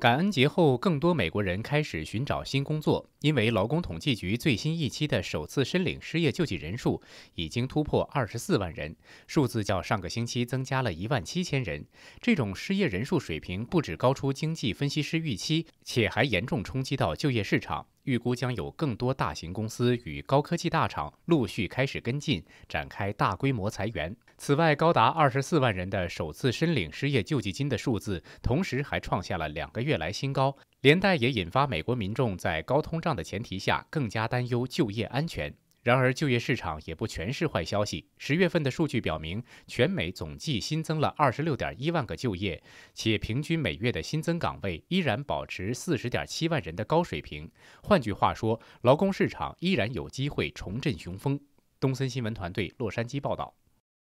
感恩节后，更多美国人开始寻找新工作，因为劳工统计局最新一期的首次申领失业救济人数已经突破二十四万人，数字较上个星期增加了一万七千人。这种失业人数水平不止高出经济分析师预期，且还严重冲击到就业市场。预估将有更多大型公司与高科技大厂陆续开始跟进，展开大规模裁员。此外，高达二十四万人的首次申领失业救济金的数字，同时还创下了两个月来新高，连带也引发美国民众在高通胀的前提下更加担忧就业安全。然而，就业市场也不全是坏消息。十月份的数据表明，全美总计新增了二十六点一万个就业，且平均每月的新增岗位依然保持四十点七万人的高水平。换句话说，劳工市场依然有机会重振雄风。东森新闻团队洛杉矶报道。